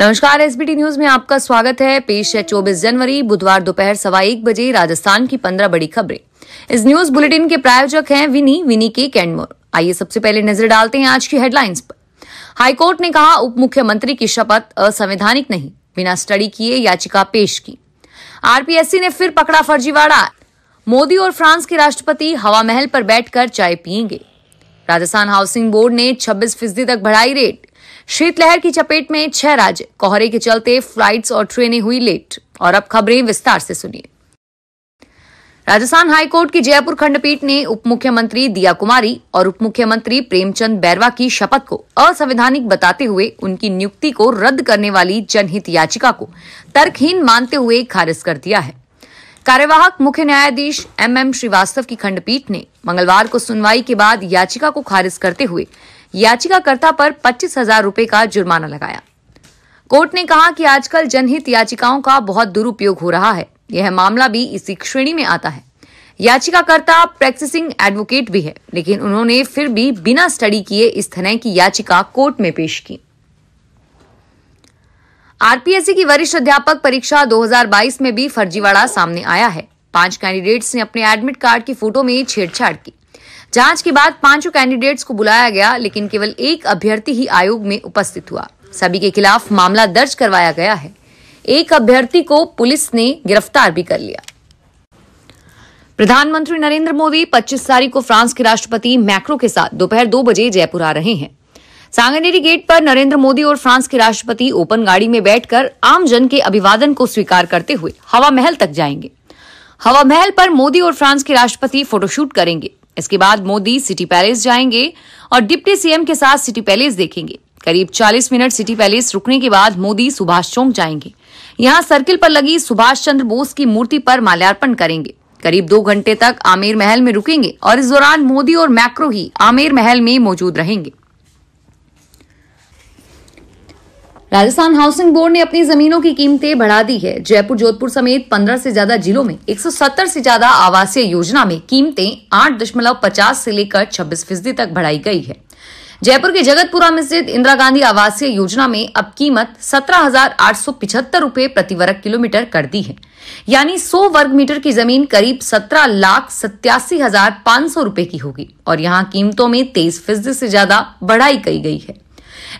नमस्कार SBT news में आपका स्वागत है पेश है चौबीस जनवरी बुधवार दोपहर सवा एक बजे राजस्थान की पंद्रह बड़ी खबरें इस न्यूज बुलेटिन के प्रायोजक हैं विनी विनी के कैंडमोर आइए सबसे पहले नजर डालते हैं आज की हेडलाइंस पर हाईकोर्ट ने कहा उप मुख्यमंत्री की शपथ असंवैधानिक नहीं बिना स्टडी किए याचिका पेश की आरपीएससी ने फिर पकड़ा फर्जीवाड़ा मोदी और फ्रांस के राष्ट्रपति हवा महल पर बैठकर चाय पियेंगे राजस्थान हाउसिंग बोर्ड ने छब्बीस फीसदी तक बढ़ाई रेट शीतलहर की चपेट में छह राज्य कोहरे के चलते फ्लाइट्स और ट्रेनें हुई लेट और अब खबरें विस्तार से सुनिए राजस्थान हाईकोर्ट की जयपुर खंडपीठ ने उप मुख्यमंत्री दिया कुमारी और उप मुख्यमंत्री प्रेमचंद बैरवा की शपथ को असंवैधानिक बताते हुए उनकी नियुक्ति को रद्द करने वाली जनहित याचिका को तर्कहीन मानते हुए खारिज कर दिया है कार्यवाहक मुख्य न्यायाधीश एम एम श्रीवास्तव की खंडपीठ ने मंगलवार को सुनवाई के बाद याचिका को खारिज करते हुए याचिकाकर्ता पर पच्चीस हजार रूपये का जुर्माना लगाया कोर्ट ने कहा कि आजकल जनहित याचिकाओं का बहुत दुरुपयोग हो रहा है यह मामला भी इसी श्रेणी में आता है याचिकाकर्ता प्रैक्टिसिंग एडवोकेट भी है लेकिन उन्होंने फिर भी बिना स्टडी किए इस तरह की याचिका कोर्ट में पेश की आरपीएससी की वरिष्ठ अध्यापक परीक्षा 2022 में भी फर्जीवाड़ा सामने आया है पांच कैंडिडेट्स ने अपने एडमिट कार्ड की फोटो में छेड़छाड़ की जांच के बाद पांचों कैंडिडेट्स को बुलाया गया लेकिन केवल एक अभ्यर्थी ही आयोग में उपस्थित हुआ सभी के खिलाफ मामला दर्ज करवाया गया है एक अभ्यर्थी को पुलिस ने गिरफ्तार भी कर लिया प्रधानमंत्री नरेंद्र मोदी 25 तारीख को फ्रांस के राष्ट्रपति मैक्रो के साथ दोपहर दो बजे जयपुर आ रहे हैं सांगनेरी गेट पर नरेंद्र मोदी और फ्रांस के राष्ट्रपति ओपन गाड़ी में बैठकर आमजन के अभिवादन को स्वीकार करते हुए हवा महल तक जाएंगे हवा महल पर मोदी और फ्रांस के राष्ट्रपति फोटोशूट करेंगे इसके बाद मोदी सिटी पैलेस जाएंगे और डिप्टी सीएम के साथ सिटी पैलेस देखेंगे करीब 40 मिनट सिटी पैलेस रुकने के बाद मोदी सुभाष चौक जाएंगे यहां सर्किल पर लगी सुभाष चंद्र बोस की मूर्ति पर माल्यार्पण करेंगे करीब दो घंटे तक आमेर महल में रुकेंगे और इस दौरान मोदी और मैक्रो ही आमेर महल में मौजूद रहेंगे राजस्थान हाउसिंग बोर्ड ने अपनी जमीनों की कीमतें बढ़ा दी है जयपुर जोधपुर समेत 15 से ज्यादा जिलों में 170 से ज्यादा आवासीय योजना में कीमतें 8.50 से लेकर छब्बीस फीसदी तक बढ़ाई गई है जयपुर के जगतपुरा में स्थित इंदिरा गांधी आवासीय योजना में अब कीमत सत्रह रुपए प्रति वर्ग किलोमीटर कर दी है यानी 100 वर्ग मीटर की जमीन करीब सत्रह लाख सत्यासी हजार पांच सौ रूपए की होगी और यहाँ कीमतों में तेईस फीसदी से ज्यादा बढ़ाई की गई है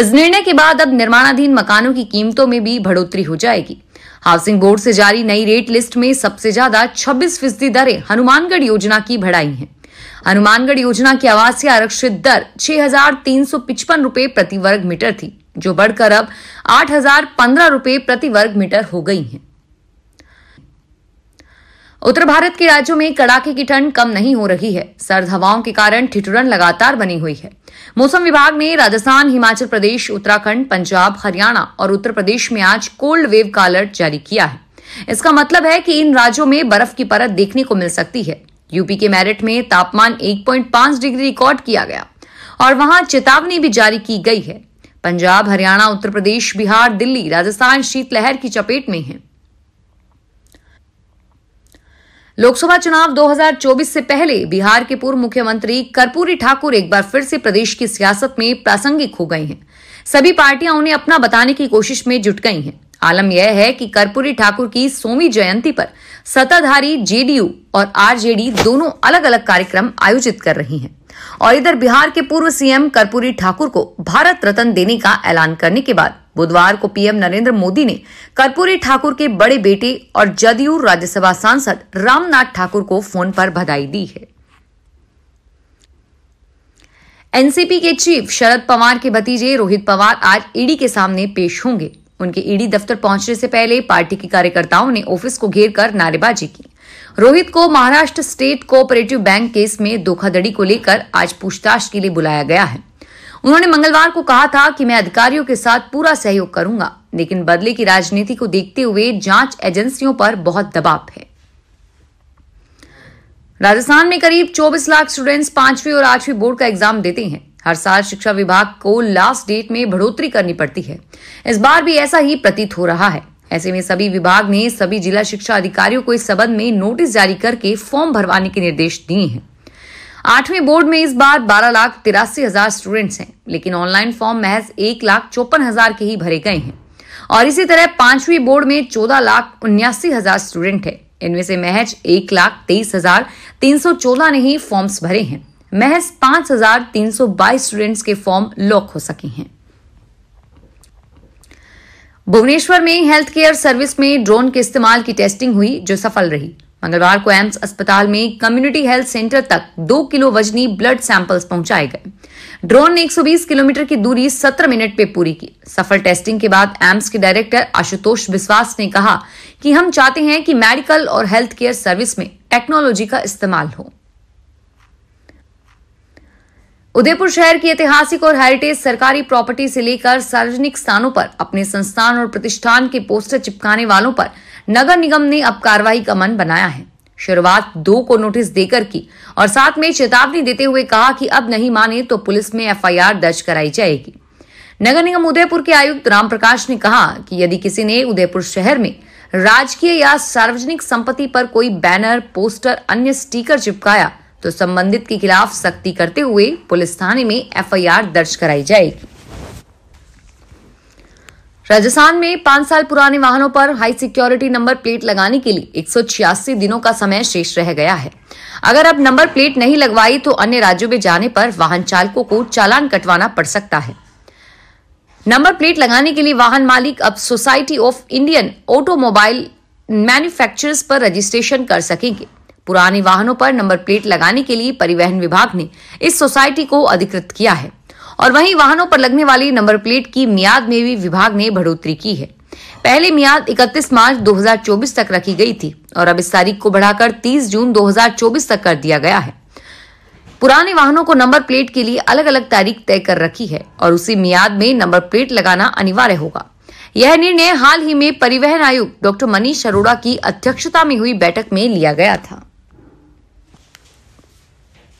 इस निर्णय के बाद अब निर्माणाधीन मकानों की कीमतों में भी बढ़ोतरी हो जाएगी हाउसिंग बोर्ड से जारी नई रेट लिस्ट में सबसे ज्यादा 26 फीसदी दरें हनुमानगढ़ योजना की बढ़ाई हैं हनुमानगढ़ योजना की आवासीय आरक्षित दर छह हजार तीन सौ पिचपन प्रति वर्ग मीटर थी जो बढ़कर अब आठ हजार पंद्रह प्रति वर्ग मीटर हो गई है उत्तर भारत के राज्यों में कड़ाके की ठंड कम नहीं हो रही है सर्द हवाओं के कारण ठिठुरन लगातार बनी हुई है मौसम विभाग ने राजस्थान हिमाचल प्रदेश उत्तराखंड पंजाब हरियाणा और उत्तर प्रदेश में आज कोल्ड वेव का अलर्ट जारी किया है इसका मतलब है कि इन राज्यों में बर्फ की परत देखने को मिल सकती है यूपी के मेरठ में तापमान 1.5 डिग्री रिकॉर्ड किया गया और वहां चेतावनी भी जारी की गई है पंजाब हरियाणा उत्तर प्रदेश बिहार दिल्ली राजस्थान शीतलहर की चपेट में हैं। लोकसभा चुनाव 2024 से पहले बिहार के पूर्व मुख्यमंत्री कर्पूरी ठाकुर एक बार फिर से प्रदेश की सियासत में प्रासंगिक हो गई हैं सभी पार्टियां उन्हें अपना बताने की कोशिश में जुट गई हैं आलम यह है कि कर्पूरी ठाकुर की सोमी जयंती पर सत्ताधारी जेडीयू और आरजेडी दोनों अलग अलग कार्यक्रम आयोजित कर रही हैं और इधर बिहार के पूर्व सीएम कर्पूरी ठाकुर को भारत रत्न देने का ऐलान करने के बाद बुधवार को पीएम नरेंद्र मोदी ने कर्पूरी ठाकुर के बड़े बेटे और जदयू राज्यसभा सांसद रामनाथ ठाकुर को फोन पर बधाई दी है एनसीपी के चीफ शरद पवार के भतीजे रोहित पवार आज ईडी के सामने पेश होंगे उनके ईडी दफ्तर पहुंचने से पहले पार्टी के कार्यकर्ताओं ने ऑफिस को घेर कर नारेबाजी की रोहित को Maharashtra state cooperative bank case में धोखाधड़ी को लेकर आज पूछताछ के लिए बुलाया गया है उन्होंने मंगलवार को कहा था कि मैं अधिकारियों के साथ पूरा सहयोग करूंगा लेकिन बदले की राजनीति को देखते हुए जांच एजेंसियों पर बहुत दबाव है राजस्थान में करीब 24 लाख स्टूडेंट्स पांचवी और आठवीं बोर्ड का एग्जाम देते हैं हर साल शिक्षा विभाग को लास्ट डेट में बढ़ोतरी करनी पड़ती है इस बार भी ऐसा ही प्रतीत हो रहा है ऐसे में सभी विभाग ने सभी जिला शिक्षा अधिकारियों को इस संबंध में नोटिस जारी करके फॉर्म भरवाने के निर्देश दिए हैं आठवीं बोर्ड में इस बार बारह लाख तिरासी हजार स्टूडेंट्स हैं लेकिन ऑनलाइन फॉर्म महज एक लाख चौपन हजार के ही भरे गए हैं और इसी तरह पांचवी बोर्ड में चौदह लाख उन्यासी हजार स्टूडेंट है इनमें से महज एक लाख तेईस हजार तीन सौ चौदह ने ही फॉर्म्स भरे हैं महज पांच हजार तीन सौ बाईस स्टूडेंट्स के फॉर्म लॉक हो सके हैं भुवनेश्वर में हेल्थ केयर सर्विस में ड्रोन के इस्तेमाल की टेस्टिंग हुई जो सफल रही मंगलवार को एम्स अस्पताल में कम्युनिटी हेल्थ सेंटर तक दो किलो वजनी ब्लड सैंपल्स पहुंचाए गए ड्रोन ने 120 किलोमीटर की दूरी 17 मिनट पे पूरी की सफल टेस्टिंग के बाद एम्स के डायरेक्टर आशुतोष विश्वास ने कहा कि हम चाहते हैं कि मेडिकल और हेल्थ केयर सर्विस में टेक्नोलॉजी का इस्तेमाल हो उदयपुर शहर की ऐतिहासिक और हेरिटेज सरकारी प्रॉपर्टी से लेकर सार्वजनिक स्थानों पर अपने संस्थान और प्रतिष्ठान के पोस्टर चिपकाने वालों पर नगर निगम ने अब कार्रवाई का मन बनाया है शुरुआत दो को नोटिस देकर की और साथ में चेतावनी देते हुए कहा कि अब नहीं माने तो पुलिस में एफआईआर दर्ज कराई जाएगी नगर निगम उदयपुर के आयुक्त राम प्रकाश ने कहा कि यदि किसी ने उदयपुर शहर में राजकीय या सार्वजनिक संपत्ति पर कोई बैनर पोस्टर अन्य स्टीकर चिपकाया तो संबंधित के खिलाफ सख्ती करते हुए पुलिस थाने में एफआईआर दर्ज कराई जाएगी राजस्थान में पांच साल पुराने वाहनों पर हाई सिक्योरिटी नंबर प्लेट लगाने के लिए एक दिनों का समय शेष रह गया है अगर अब नंबर प्लेट नहीं लगवाई तो अन्य राज्यों में जाने पर वाहन चालकों को चालान कटवाना पड़ सकता है नंबर प्लेट लगाने के लिए वाहन मालिक अब Society of Indian Automobile Manufacturers पर रजिस्ट्रेशन कर सकेंगे पुराने वाहनों पर नंबर प्लेट लगाने के लिए परिवहन विभाग ने इस सोसाइटी को अधिकृत किया है और वहीं वाहनों पर लगने वाली नंबर प्लेट की मियाद में भी विभाग ने बढ़ोतरी की है पहले मियाद 31 मार्च 2024 तक रखी गई थी और अब इस तारीख को बढ़ाकर 30 जून 2024 तक कर दिया गया है पुराने वाहनों को नंबर प्लेट के लिए अलग अलग तारीख तय कर रखी है और उसी मियाद में नंबर प्लेट लगाना अनिवार्य होगा यह निर्णय हाल ही में परिवहन आयुक्त डॉक्टर मनीष अरोड़ा की अध्यक्षता में हुई बैठक में लिया गया था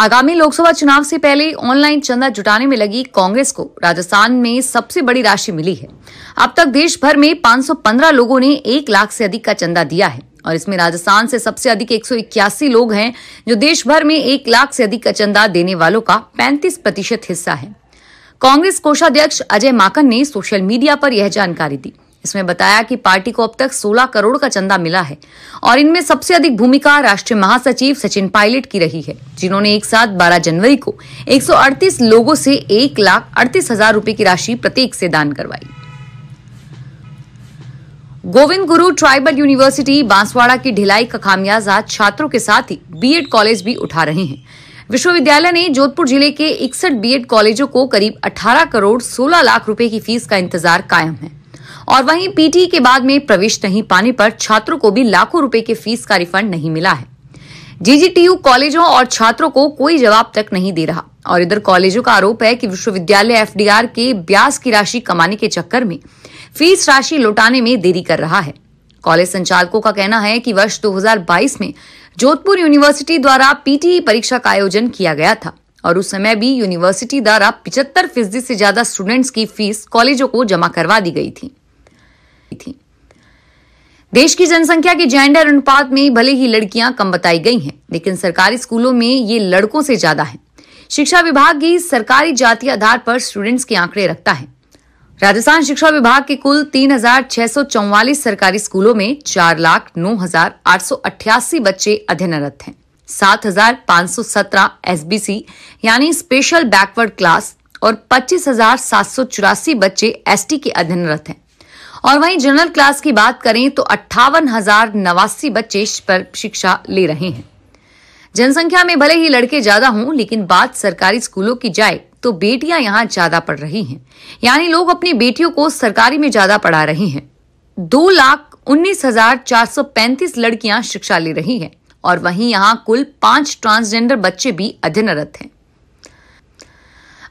आगामी लोकसभा चुनाव से पहले ऑनलाइन चंदा जुटाने में लगी कांग्रेस को राजस्थान में सबसे बड़ी राशि मिली है अब तक देश भर में 515 लोगों ने एक लाख से अधिक का चंदा दिया है और इसमें राजस्थान से सबसे अधिक एक लोग हैं जो देश भर में एक लाख से अधिक का चंदा देने वालों का पैंतीस प्रतिशत हिस्सा है कांग्रेस कोषाध्यक्ष अजय माकन ने सोशल मीडिया पर यह जानकारी दी इसमें बताया कि पार्टी को अब तक 16 करोड़ का चंदा मिला है और इनमें सबसे अधिक भूमिका राष्ट्रीय महासचिव सचिन पायलट की रही है जिन्होंने एक साथ 12 जनवरी को 138 लोगों से एक लाख अड़तीस हजार रूपए की राशि प्रत्येक से दान करवाई गोविंद गुरु ट्राइबल यूनिवर्सिटी बांसवाड़ा की ढिलाई का खामियाजा छात्रों के साथ ही बीएड कॉलेज भी उठा रहे हैं विश्वविद्यालय ने जोधपुर जिले के इकसठ बीएड कॉलेजों को करीब 18 करोड़ 16 लाख रुपए की फीस का इंतजार कायम है और वहीं पीटी के बाद में प्रवेश नहीं पाने पर छात्रों को भी लाखों रुपए के फीस का रिफंड नहीं मिला है जीजीटीयू कॉलेजों और छात्रों को कोई जवाब तक नहीं दे रहा और इधर कॉलेजों का आरोप है कि विश्वविद्यालय एफडीआर के ब्याज की राशि कमाने के चक्कर में फीस राशि लौटाने में देरी कर रहा है कॉलेज संचालकों का कहना है कि वर्ष 2022 में जोधपुर यूनिवर्सिटी द्वारा पीटीई परीक्षा का आयोजन किया गया था और उस समय भी यूनिवर्सिटी द्वारा पिछहत्तर फीसदी से ज्यादा स्टूडेंट्स की फीस कॉलेजों को जमा करवा दी गई थी काफी थी देश की जनसंख्या के जेंडर अनुपात में भले ही लड़कियां कम बताई गई हैं लेकिन सरकारी स्कूलों में ये लड़कों से ज्यादा है शिक्षा विभाग की सरकारी जाति आधार पर स्टूडेंट्स के आंकड़े रखता है राजस्थान शिक्षा विभाग के कुल तीन सरकारी स्कूलों में चार लाख नौ हजार आठ सौ अठासी बच्चे अध्ययनरत हैं सात हजार पांच सौ सत्रह एसबीसी यानी स्पेशल बैकवर्ड क्लास और पच्चीस हजार सात सौ चौरासी बच्चे एसटी के अध्ययनरत हैं और वहीं जनरल क्लास की बात करें तो अट्ठावन हजार नवासी बच्चे पर शिक्षा ले रहे हैं जनसंख्या में भले ही लड़के ज्यादा हों लेकिन बात सरकारी स्कूलों की जाए तो बेटियां यहां ज्यादा पढ़ रही हैं यानी लोग अपनी बेटियों को सरकारी में ज्यादा पढ़ा रहे हैं दो लाख उन्नीस हजार चार सौ पैंतीस लड़कियां शिक्षा ले रही हैं और वहीं यहां कुल पांच ट्रांसजेंडर बच्चे भी अध्ययनरत हैं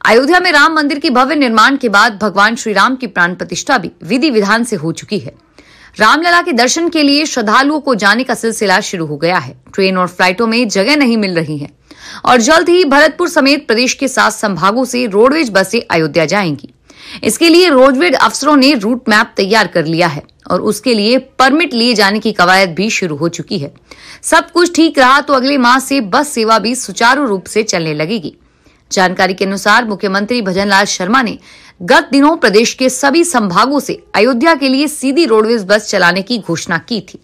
अयोध्या में राम मंदिर के भव्य निर्माण के बाद भगवान श्री राम की प्राण प्रतिष्ठा भी विधि विधान से हो चुकी है रामलला के दर्शन के लिए श्रद्धालुओं को जाने का सिलसिला शुरू हो गया है ट्रेन और फ्लाइटों में जगह नहीं मिल रही है और जल्द ही भरतपुर समेत प्रदेश के सात संभागों से रोडवेज बसें अयोध्या जाएंगी इसके लिए रोडवेज अफसरों ने रूट मैप तैयार कर लिया है और उसके लिए परमिट लिए जाने की कवायद भी शुरू हो चुकी है सब कुछ ठीक रहा तो अगले माह से बस सेवा भी सुचारू रूप से चलने लगेगी जानकारी के अनुसार मुख्यमंत्री भजनलाल शर्मा ने गत दिनों प्रदेश के सभी संभागों से अयोध्या के लिए सीधी रोडवेज बस चलाने की घोषणा की थी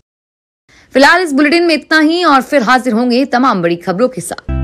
फिलहाल इस बुलेटिन में इतना ही और फिर हाजिर होंगे तमाम बड़ी खबरों के साथ